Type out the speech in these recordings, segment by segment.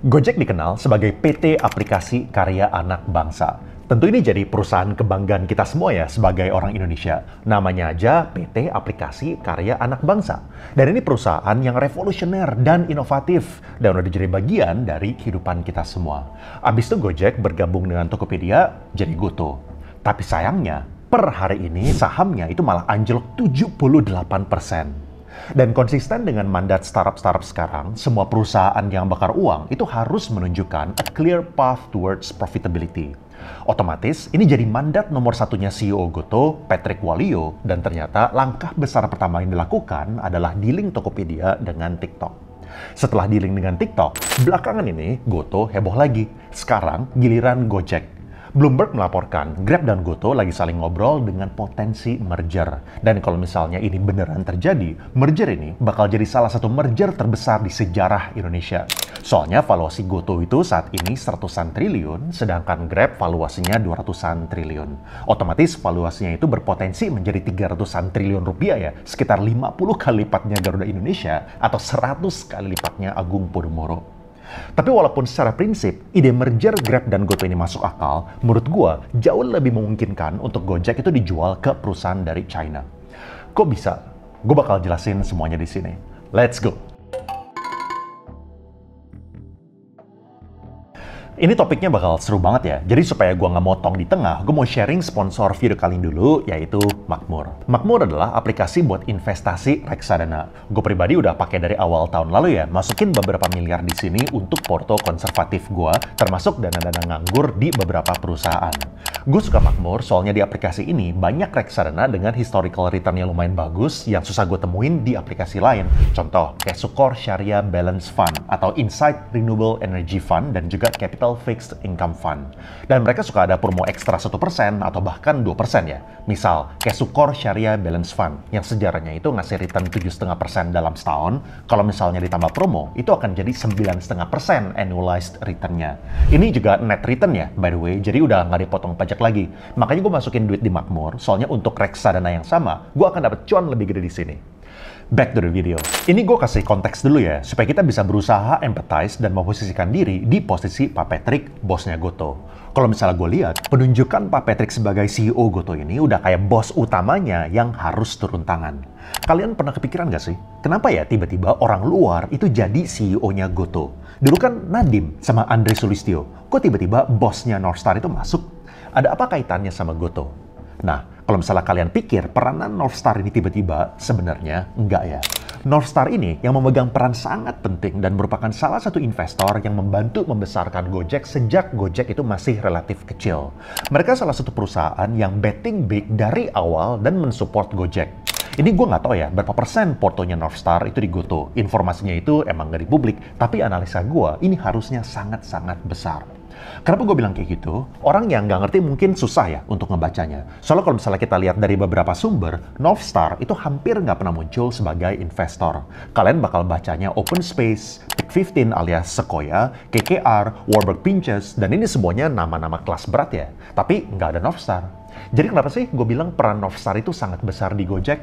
Gojek dikenal sebagai PT Aplikasi Karya Anak Bangsa. Tentu ini jadi perusahaan kebanggaan kita semua ya sebagai orang Indonesia. Namanya aja PT Aplikasi Karya Anak Bangsa. Dan ini perusahaan yang revolusioner dan inovatif dan udah jadi bagian dari kehidupan kita semua. Abis itu Gojek bergabung dengan Tokopedia jadi Goto. Tapi sayangnya, per hari ini sahamnya itu malah anjlok 78 persen. Dan konsisten dengan mandat startup-startup sekarang, semua perusahaan yang bakar uang itu harus menunjukkan a clear path towards profitability. Otomatis, ini jadi mandat nomor satunya CEO Goto, Patrick Walio, dan ternyata langkah besar pertama yang dilakukan adalah dealing Tokopedia dengan TikTok. Setelah dealing dengan TikTok, belakangan ini Goto heboh lagi. Sekarang giliran Gojek Bloomberg melaporkan Grab dan GoTo lagi saling ngobrol dengan potensi merger. Dan kalau misalnya ini beneran terjadi, merger ini bakal jadi salah satu merger terbesar di sejarah Indonesia. Soalnya valuasi GoTo itu saat ini seratusan triliun, sedangkan Grab valuasinya dua ratusan triliun. Otomatis valuasinya itu berpotensi menjadi tiga ratusan triliun rupiah ya, sekitar 50 kali lipatnya Garuda Indonesia atau 100 kali lipatnya Agung Podomoro. Tapi walaupun secara prinsip, ide merger Grab dan GoPay ini masuk akal, menurut gue jauh lebih memungkinkan untuk Gojek itu dijual ke perusahaan dari China. Kok bisa? Gue bakal jelasin semuanya di sini. Let's go! Ini topiknya bakal seru banget ya. Jadi supaya gue nggak motong di tengah, gue mau sharing sponsor video kali ini dulu, yaitu Makmur. Makmur adalah aplikasi buat investasi reksadana. Gue pribadi udah pakai dari awal tahun lalu ya, masukin beberapa miliar di sini untuk porto konservatif gue, termasuk dana-dana nganggur di beberapa perusahaan. Gue suka makmur soalnya di aplikasi ini banyak reksadana dengan historical return yang lumayan bagus yang susah gue temuin di aplikasi lain. Contoh, kayak Sukor Syariah Balance Fund atau Insight Renewable Energy Fund dan juga Capital Fixed Income Fund. Dan mereka suka ada promo ekstra 1% atau bahkan 2% ya. Misal, kayak Sukor Syariah Balance Fund yang sejarahnya itu ngasih return 7,5% dalam setahun. Kalau misalnya ditambah promo, itu akan jadi 9,5% annualized returnnya. Ini juga net return ya, by the way. Jadi udah nggak dipotong pajak ngajak lagi. Makanya gue masukin duit di Makmur, soalnya untuk reksadana yang sama, gue akan dapat cuan lebih gede di sini. Back to the video. Ini gue kasih konteks dulu ya, supaya kita bisa berusaha empathize dan memposisikan diri di posisi Pak Patrick, bosnya Goto. Kalau misalnya gue lihat, penunjukan Pak Patrick sebagai CEO Goto ini udah kayak bos utamanya yang harus turun tangan. Kalian pernah kepikiran gak sih? Kenapa ya tiba-tiba orang luar itu jadi CEO-nya Goto? Dulu kan Nadim sama Andre Sulistio, Kok tiba-tiba bosnya Northstar itu masuk ada apa kaitannya sama Goto? Nah, kalau misalnya kalian pikir peranan North Star ini tiba-tiba, sebenarnya enggak ya. North Star ini yang memegang peran sangat penting dan merupakan salah satu investor yang membantu membesarkan Gojek sejak Gojek itu masih relatif kecil. Mereka salah satu perusahaan yang betting big dari awal dan mensupport Gojek. Ini gue nggak tahu ya berapa persen portonya North Star itu di Goto. Informasinya itu emang nggak di publik, tapi analisa gue ini harusnya sangat-sangat besar. Kenapa gue bilang kayak gitu? Orang yang nggak ngerti mungkin susah ya untuk ngebacanya. Soalnya kalau misalnya kita lihat dari beberapa sumber, Northstar itu hampir nggak pernah muncul sebagai investor. Kalian bakal bacanya Open Space, Pick 15 alias Sequoia, KKR, Warburg Pinches, dan ini semuanya nama-nama kelas berat ya. Tapi nggak ada Northstar. Jadi kenapa sih gue bilang peran Northstar itu sangat besar di Gojek?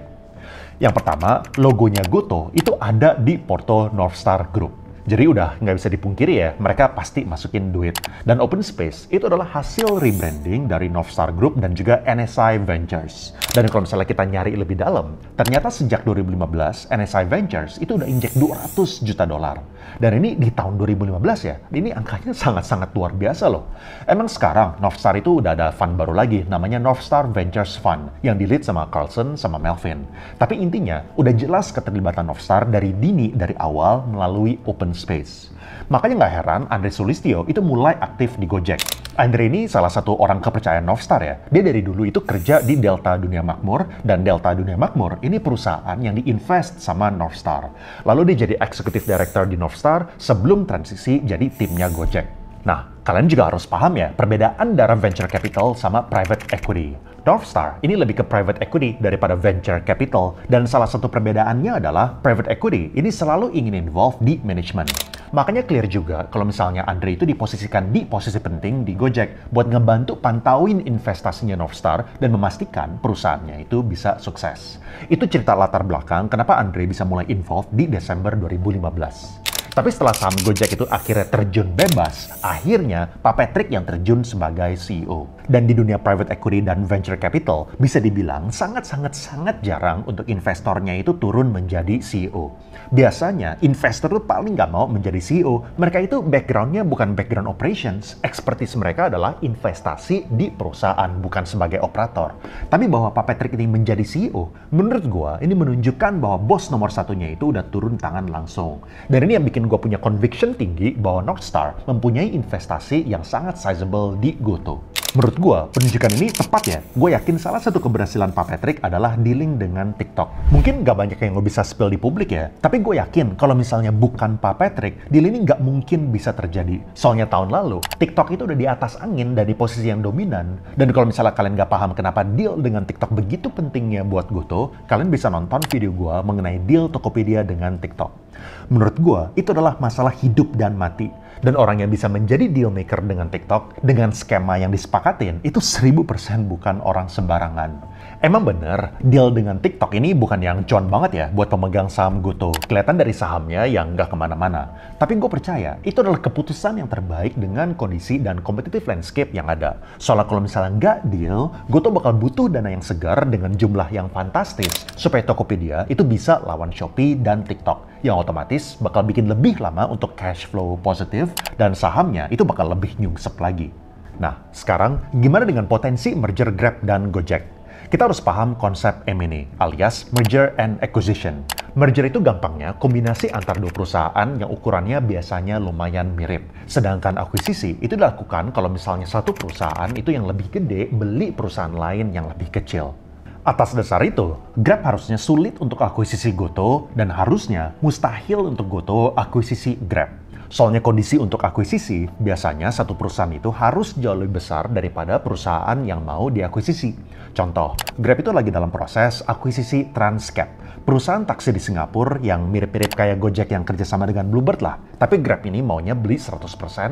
Yang pertama, logonya Goto itu ada di Porto Northstar Group. Jadi udah nggak bisa dipungkiri ya, mereka pasti masukin duit. Dan Open Space itu adalah hasil rebranding dari Northstar Group dan juga NSI Ventures. Dan kalau misalnya kita nyari lebih dalam, ternyata sejak 2015 NSI Ventures itu udah injek 200 juta dolar dan ini di tahun 2015 ya, ini angkanya sangat-sangat luar biasa loh. Emang sekarang Northstar itu udah ada fund baru lagi, namanya Northstar Ventures Fund, yang dilit sama Carlson sama Melvin. Tapi intinya, udah jelas keterlibatan Northstar dari dini, dari awal, melalui open space. Makanya nggak heran Andre Sulistio itu mulai aktif di Gojek. Andre ini salah satu orang kepercayaan Northstar ya. Dia dari dulu itu kerja di Delta Dunia Makmur dan Delta Dunia Makmur ini perusahaan yang diinvest sama Northstar. Lalu dia jadi executive director di Northstar Northstar sebelum transisi jadi timnya Gojek. Nah, kalian juga harus paham ya perbedaan antara venture capital sama private equity. Northstar ini lebih ke private equity daripada venture capital dan salah satu perbedaannya adalah private equity ini selalu ingin involve di management. Makanya clear juga kalau misalnya Andre itu diposisikan di posisi penting di Gojek buat ngebantu pantauin investasinya Northstar dan memastikan perusahaannya itu bisa sukses. Itu cerita latar belakang kenapa Andre bisa mulai involve di Desember 2015. Tapi setelah saham Gojek itu akhirnya terjun bebas, akhirnya Pak Patrick yang terjun sebagai CEO. Dan di dunia private equity dan venture capital, bisa dibilang sangat-sangat-sangat jarang untuk investornya itu turun menjadi CEO. Biasanya investor tuh paling nggak mau menjadi CEO. Mereka itu backgroundnya bukan background operations. Expertise mereka adalah investasi di perusahaan, bukan sebagai operator. Tapi bahwa Pak Patrick ini menjadi CEO, menurut gue ini menunjukkan bahwa bos nomor satunya itu udah turun tangan langsung. Dan ini yang bikin gue punya conviction tinggi bahwa Northstar mempunyai investasi yang sangat sizable di GoTo. Menurut gue, penunjukan ini tepat ya. Gue yakin salah satu keberhasilan Pak Patrick adalah dealing dengan TikTok. Mungkin gak banyak yang lo bisa spill di publik ya, tapi gue yakin kalau misalnya bukan Pak Patrick, deal ini gak mungkin bisa terjadi. Soalnya tahun lalu, TikTok itu udah di atas angin dari posisi yang dominan. Dan kalau misalnya kalian gak paham kenapa deal dengan TikTok begitu pentingnya buat gue tuh, kalian bisa nonton video gue mengenai deal Tokopedia dengan TikTok. Menurut gue, itu adalah masalah hidup dan mati dan orang yang bisa menjadi deal maker dengan TikTok, dengan skema yang disepakatin, itu 1000% bukan orang sembarangan Emang bener, deal dengan TikTok ini bukan yang con banget ya buat pemegang saham GoTo. Kelihatan dari sahamnya yang nggak kemana-mana. Tapi gue percaya, itu adalah keputusan yang terbaik dengan kondisi dan kompetitif landscape yang ada. Soalnya kalau misalnya nggak deal, GoTo bakal butuh dana yang segar dengan jumlah yang fantastis supaya Tokopedia itu bisa lawan Shopee dan TikTok yang otomatis bakal bikin lebih lama untuk cash flow positif dan sahamnya itu bakal lebih nyungsep lagi. Nah, sekarang gimana dengan potensi merger Grab dan Gojek? Kita harus paham konsep M&A alias merger and acquisition. Merger itu gampangnya kombinasi antar dua perusahaan yang ukurannya biasanya lumayan mirip. Sedangkan akuisisi itu dilakukan kalau misalnya satu perusahaan itu yang lebih gede beli perusahaan lain yang lebih kecil. Atas dasar itu, Grab harusnya sulit untuk akuisisi Goto dan harusnya mustahil untuk Goto akuisisi Grab. Soalnya kondisi untuk akuisisi, biasanya satu perusahaan itu harus jauh lebih besar daripada perusahaan yang mau diakuisisi. Contoh, Grab itu lagi dalam proses akuisisi Transcap, perusahaan taksi di Singapura yang mirip-mirip kayak Gojek yang kerjasama dengan Bluebird lah. Tapi Grab ini maunya beli 100%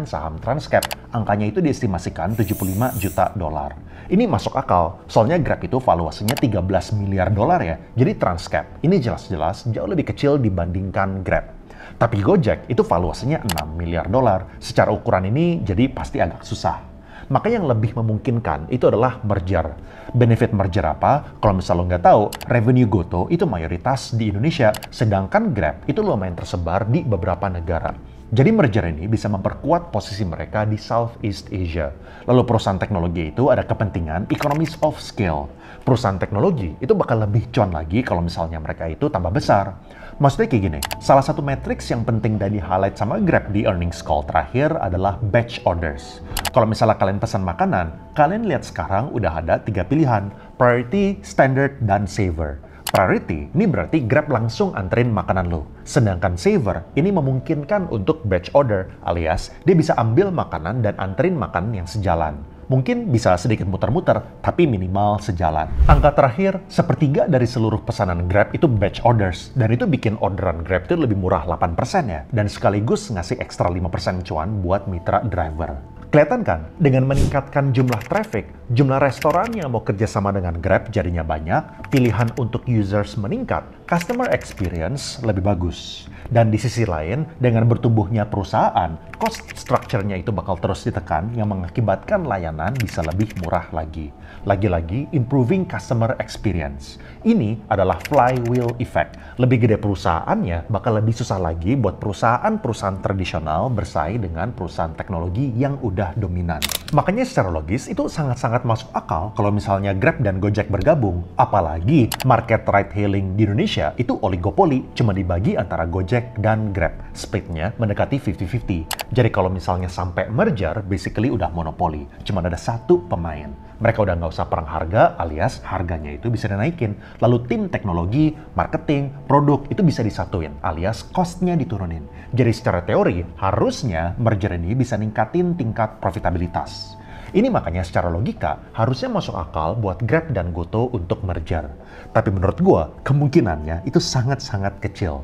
saham Transcap. Angkanya itu diestimasikan 75 juta dolar. Ini masuk akal, soalnya Grab itu valuasinya 13 miliar dolar ya. Jadi Transcap ini jelas-jelas jauh lebih kecil dibandingkan Grab. Tapi Gojek itu valuasinya 6 miliar dolar. Secara ukuran ini jadi pasti agak susah. Maka yang lebih memungkinkan itu adalah merger. Benefit merger apa? Kalau misal lo nggak tahu, revenue GoTo itu mayoritas di Indonesia, sedangkan Grab itu lumayan tersebar di beberapa negara. Jadi merger ini bisa memperkuat posisi mereka di Southeast Asia. Lalu perusahaan teknologi itu ada kepentingan economies of scale. Perusahaan teknologi itu bakal lebih cuan lagi kalau misalnya mereka itu tambah besar. Maksudnya kayak gini, salah satu matrix yang penting dari di-highlight sama Grab di earnings call terakhir adalah batch orders. Kalau misalnya kalian pesan makanan, kalian lihat sekarang udah ada tiga pilihan, priority, standard, dan saver priority, ini berarti Grab langsung anterin makanan lo. Sedangkan saver, ini memungkinkan untuk batch order, alias dia bisa ambil makanan dan anterin makanan yang sejalan. Mungkin bisa sedikit muter-muter, tapi minimal sejalan. Angka terakhir, sepertiga dari seluruh pesanan Grab itu batch orders. Dan itu bikin orderan Grab itu lebih murah 8% ya. Dan sekaligus ngasih ekstra 5% cuan buat mitra driver. Kelihatan kan, dengan meningkatkan jumlah traffic, jumlah restoran yang mau kerjasama dengan Grab jadinya banyak, pilihan untuk users meningkat, customer experience lebih bagus. Dan di sisi lain, dengan bertumbuhnya perusahaan, cost structure-nya itu bakal terus ditekan yang mengakibatkan layanan bisa lebih murah lagi. Lagi-lagi, improving customer experience. Ini adalah flywheel effect. Lebih gede perusahaannya, bakal lebih susah lagi buat perusahaan-perusahaan tradisional bersaing dengan perusahaan teknologi yang udah sudah dominan. Makanya secara logis itu sangat-sangat masuk akal kalau misalnya Grab dan Gojek bergabung, apalagi market ride hailing di Indonesia itu oligopoli cuma dibagi antara Gojek dan Grab. Splitnya mendekati 50-50. Jadi kalau misalnya sampai merger, basically udah monopoli. Cuma ada satu pemain. Mereka udah nggak usah perang harga alias harganya itu bisa dinaikin. Lalu tim teknologi, marketing, produk itu bisa disatuin alias cost-nya diturunin. Jadi secara teori harusnya merger ini bisa ningkatin tingkat profitabilitas. Ini makanya secara logika harusnya masuk akal buat Grab dan GoTo untuk merger. Tapi menurut gue kemungkinannya itu sangat-sangat kecil.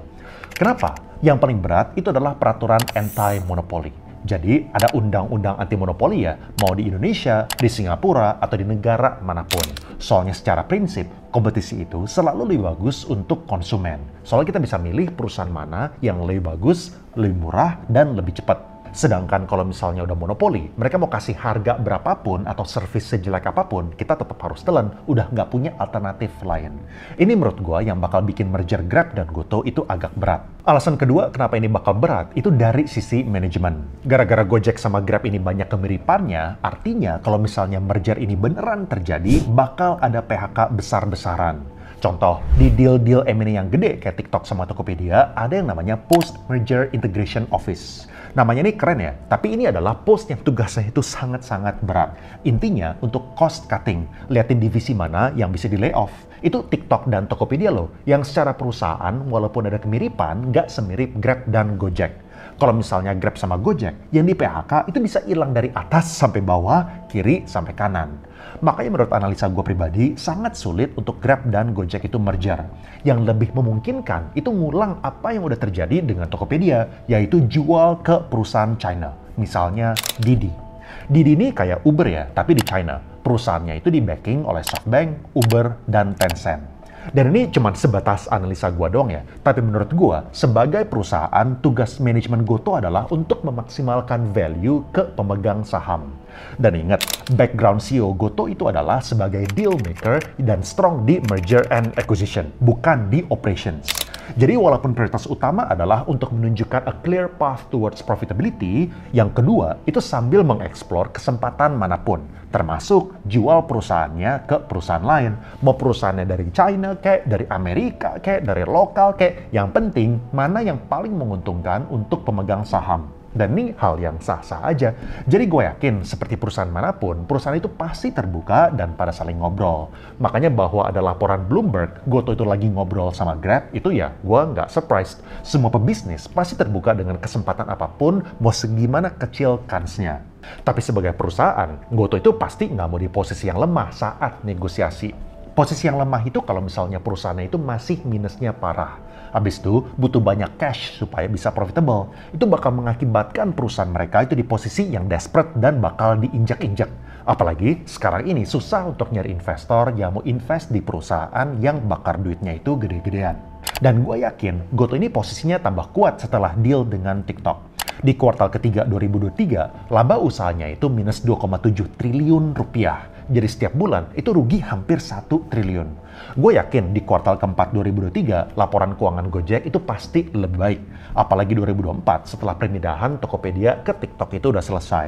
Kenapa? Yang paling berat itu adalah peraturan anti monopoli. Jadi ada undang-undang anti monopoli ya, mau di Indonesia, di Singapura, atau di negara manapun. Soalnya secara prinsip, kompetisi itu selalu lebih bagus untuk konsumen. Soalnya kita bisa milih perusahaan mana yang lebih bagus, lebih murah, dan lebih cepat. Sedangkan kalau misalnya udah monopoli, mereka mau kasih harga berapapun atau servis sejelek apapun, kita tetap harus telan, udah nggak punya alternatif lain. Ini menurut gue yang bakal bikin merger Grab dan GoTo itu agak berat. Alasan kedua kenapa ini bakal berat, itu dari sisi manajemen. Gara-gara Gojek sama Grab ini banyak kemiripannya, artinya kalau misalnya merger ini beneran terjadi, bakal ada PHK besar-besaran. Contoh, di deal-deal M&A yang gede kayak TikTok sama Tokopedia, ada yang namanya Post Merger Integration Office. Namanya ini keren ya, tapi ini adalah post yang tugasnya itu sangat-sangat berat. Intinya untuk cost cutting, liatin divisi mana yang bisa di layoff. Itu TikTok dan Tokopedia loh, yang secara perusahaan walaupun ada kemiripan, nggak semirip Grab dan Gojek. Kalau misalnya Grab sama Gojek, yang di PHK itu bisa hilang dari atas sampai bawah, kiri sampai kanan. Makanya menurut analisa gue pribadi, sangat sulit untuk Grab dan Gojek itu merger. Yang lebih memungkinkan itu ngulang apa yang udah terjadi dengan Tokopedia, yaitu jual ke perusahaan China. Misalnya Didi. Didi ini kayak Uber ya, tapi di China. Perusahaannya itu di backing oleh SoftBank, Uber, dan Tencent. Dan ini cuma sebatas analisa gua dong ya. Tapi menurut gua, sebagai perusahaan, tugas manajemen Goto adalah untuk memaksimalkan value ke pemegang saham. Dan ingat, background CEO Goto itu adalah sebagai deal maker dan strong di merger and acquisition, bukan di operations. Jadi walaupun prioritas utama adalah untuk menunjukkan a clear path towards profitability, yang kedua itu sambil mengeksplor kesempatan manapun, termasuk jual perusahaannya ke perusahaan lain. Mau perusahaannya dari China kayak dari Amerika kayak dari lokal kayak yang penting mana yang paling menguntungkan untuk pemegang saham. Dan ini hal yang sah-sah aja. Jadi gue yakin seperti perusahaan manapun, perusahaan itu pasti terbuka dan pada saling ngobrol. Makanya bahwa ada laporan Bloomberg, Goto itu lagi ngobrol sama Grab, itu ya gue nggak surprised. Semua pebisnis pasti terbuka dengan kesempatan apapun, mau segimana kecil kansnya. Tapi sebagai perusahaan, Goto itu pasti nggak mau di posisi yang lemah saat negosiasi. Posisi yang lemah itu kalau misalnya perusahaannya itu masih minusnya parah Habis itu butuh banyak cash supaya bisa profitable. Itu bakal mengakibatkan perusahaan mereka itu di posisi yang desperate dan bakal diinjak-injak. Apalagi sekarang ini susah untuk nyari investor yang mau invest di perusahaan yang bakar duitnya itu gede-gedean. Dan gue yakin GoTo ini posisinya tambah kuat setelah deal dengan TikTok. Di kuartal ketiga 2023, laba usahanya itu minus 2,7 triliun rupiah. Jadi setiap bulan itu rugi hampir 1 triliun. Gue yakin di kuartal keempat 2023, laporan keuangan Gojek itu pasti lebih baik. Apalagi 2024 setelah pemindahan Tokopedia ke TikTok itu udah selesai.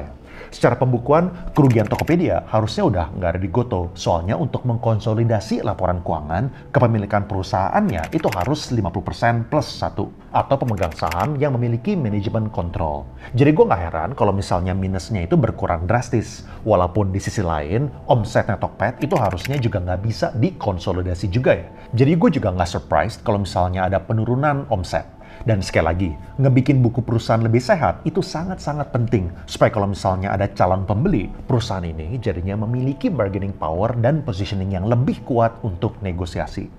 Secara pembukuan, kerugian Tokopedia harusnya udah nggak ada di Goto. Soalnya untuk mengkonsolidasi laporan keuangan, kepemilikan perusahaannya itu harus 50% plus 1 atau pemegang saham yang memiliki manajemen kontrol. Jadi gue nggak heran kalau misalnya minusnya itu berkurang drastis. Walaupun di sisi lain, omsetnya Tokped itu harusnya juga nggak bisa dikonsolidasi konsolidasi juga ya. Jadi gue juga nggak surprised kalau misalnya ada penurunan omset. Dan sekali lagi, ngebikin buku perusahaan lebih sehat itu sangat-sangat penting supaya kalau misalnya ada calon pembeli, perusahaan ini jadinya memiliki bargaining power dan positioning yang lebih kuat untuk negosiasi.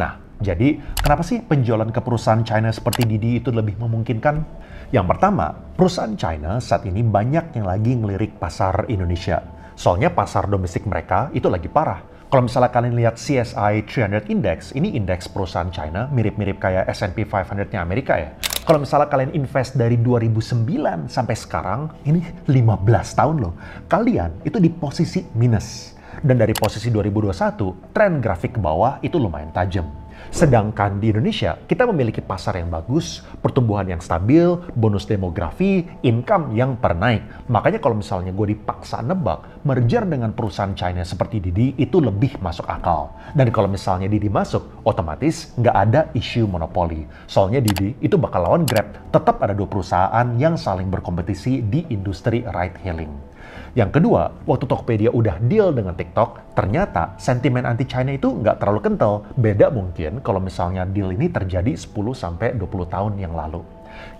Nah, jadi kenapa sih penjualan ke perusahaan China seperti Didi itu lebih memungkinkan? Yang pertama, perusahaan China saat ini banyak yang lagi ngelirik pasar Indonesia. Soalnya pasar domestik mereka itu lagi parah kalau misalnya kalian lihat CSI 300 Index, ini indeks perusahaan China, mirip-mirip kayak S&P 500-nya Amerika ya. Kalau misalnya kalian invest dari 2009 sampai sekarang, ini 15 tahun loh. Kalian itu di posisi minus dan dari posisi 2021, tren grafik ke bawah itu lumayan tajam. Sedangkan di Indonesia, kita memiliki pasar yang bagus, pertumbuhan yang stabil, bonus demografi, income yang pernaik. Makanya kalau misalnya gue dipaksa nebak, merger dengan perusahaan China seperti Didi itu lebih masuk akal. Dan kalau misalnya Didi masuk, otomatis nggak ada isu monopoli. Soalnya Didi itu bakal lawan Grab. Tetap ada dua perusahaan yang saling berkompetisi di industri ride hailing. Yang kedua, waktu Tokopedia udah deal dengan TikTok, ternyata sentimen anti-China itu nggak terlalu kental. Beda mungkin kalau misalnya deal ini terjadi 10-20 tahun yang lalu.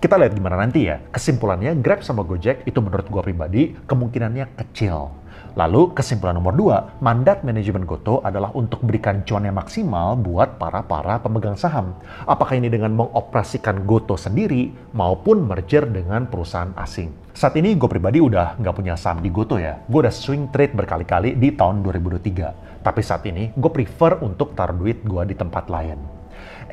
Kita lihat gimana nanti ya. Kesimpulannya Grab sama Gojek itu menurut gua pribadi kemungkinannya kecil. Lalu kesimpulan nomor dua, mandat manajemen Goto adalah untuk berikan cuan yang maksimal buat para-para pemegang saham. Apakah ini dengan mengoperasikan Goto sendiri maupun merger dengan perusahaan asing. Saat ini gue pribadi udah nggak punya saham di Goto ya. Gue udah swing trade berkali-kali di tahun 2023. Tapi saat ini gue prefer untuk taruh duit gue di tempat lain.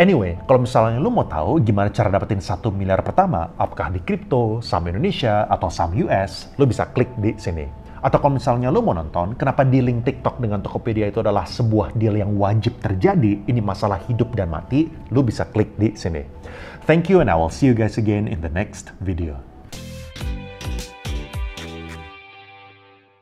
Anyway, kalau misalnya lo mau tahu gimana cara dapetin satu miliar pertama, apakah di kripto, saham Indonesia, atau saham US, lo bisa klik di sini. Atau kalau misalnya lo mau nonton, kenapa dealing TikTok dengan Tokopedia itu adalah sebuah deal yang wajib terjadi, ini masalah hidup dan mati, lo bisa klik di sini. Thank you and I will see you guys again in the next video.